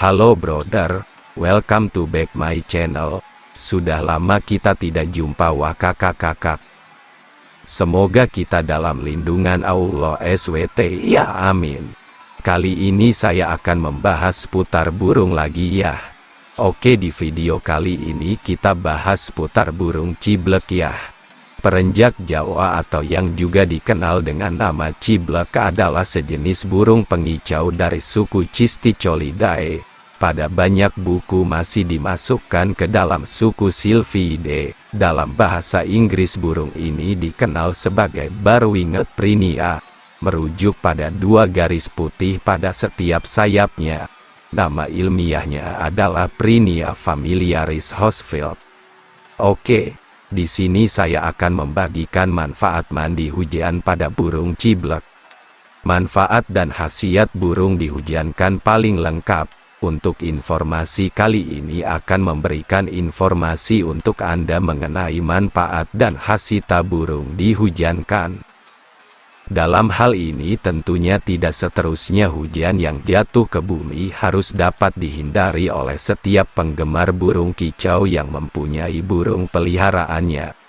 Halo brother, welcome to back my channel. Sudah lama kita tidak jumpa wakakakakak. Semoga kita dalam lindungan Allah SWT ya amin. Kali ini saya akan membahas seputar burung lagi ya. Oke di video kali ini kita bahas seputar burung ciblek ya. Perenjak Jawa atau yang juga dikenal dengan nama ciblek adalah sejenis burung pengicau dari suku Cisticolidae pada banyak buku masih dimasukkan ke dalam suku Sylphidae. Dalam bahasa Inggris burung ini dikenal sebagai Barwinged prinia, merujuk pada dua garis putih pada setiap sayapnya. Nama ilmiahnya adalah Prinia familiaris Hosfield. Oke, di sini saya akan membagikan manfaat mandi hujan pada burung ciblek. Manfaat dan khasiat burung dihujankan paling lengkap untuk informasi kali ini akan memberikan informasi untuk Anda mengenai manfaat dan hasita burung dihujankan. Dalam hal ini tentunya tidak seterusnya hujan yang jatuh ke bumi harus dapat dihindari oleh setiap penggemar burung kicau yang mempunyai burung peliharaannya.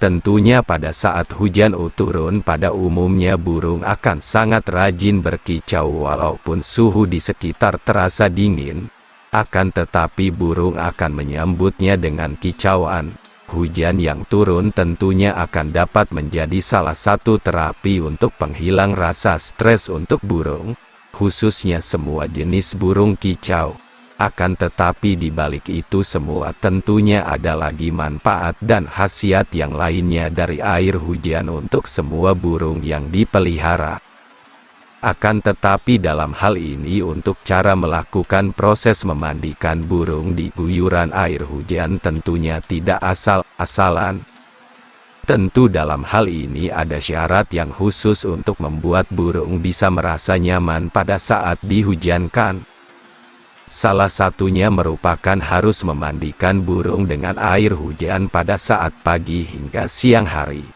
Tentunya pada saat hujan turun pada umumnya burung akan sangat rajin berkicau walaupun suhu di sekitar terasa dingin. Akan tetapi burung akan menyambutnya dengan kicauan. Hujan yang turun tentunya akan dapat menjadi salah satu terapi untuk penghilang rasa stres untuk burung, khususnya semua jenis burung kicau. Akan tetapi di balik itu semua tentunya ada lagi manfaat dan khasiat yang lainnya dari air hujan untuk semua burung yang dipelihara. Akan tetapi dalam hal ini untuk cara melakukan proses memandikan burung di guyuran air hujan tentunya tidak asal-asalan. Tentu dalam hal ini ada syarat yang khusus untuk membuat burung bisa merasa nyaman pada saat dihujankan. Salah satunya merupakan harus memandikan burung dengan air hujan pada saat pagi hingga siang hari.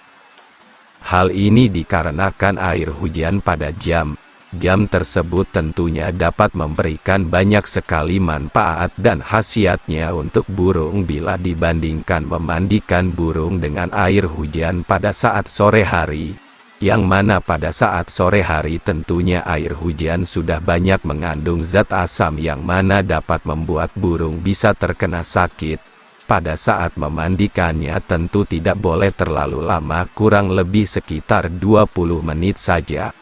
Hal ini dikarenakan air hujan pada jam, jam tersebut tentunya dapat memberikan banyak sekali manfaat dan khasiatnya untuk burung bila dibandingkan memandikan burung dengan air hujan pada saat sore hari yang mana pada saat sore hari tentunya air hujan sudah banyak mengandung zat asam yang mana dapat membuat burung bisa terkena sakit. Pada saat memandikannya tentu tidak boleh terlalu lama kurang lebih sekitar 20 menit saja.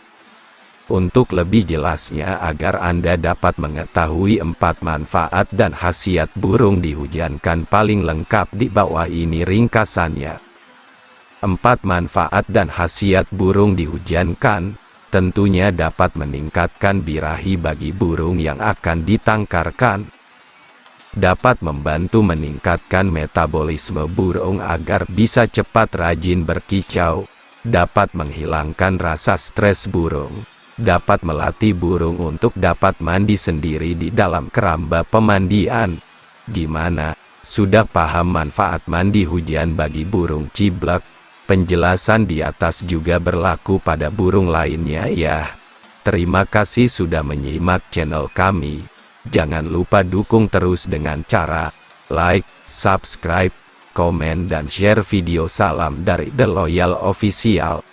Untuk lebih jelasnya agar Anda dapat mengetahui empat manfaat dan khasiat burung dihujankan paling lengkap di bawah ini ringkasannya. Empat manfaat dan khasiat burung dihujankan, tentunya dapat meningkatkan birahi bagi burung yang akan ditangkarkan. Dapat membantu meningkatkan metabolisme burung agar bisa cepat rajin berkicau, dapat menghilangkan rasa stres burung, dapat melatih burung untuk dapat mandi sendiri di dalam keramba pemandian. Gimana? Sudah paham manfaat mandi hujan bagi burung ciblek? Penjelasan di atas juga berlaku pada burung lainnya ya. Terima kasih sudah menyimak channel kami. Jangan lupa dukung terus dengan cara like, subscribe, komen dan share video salam dari The Loyal Official.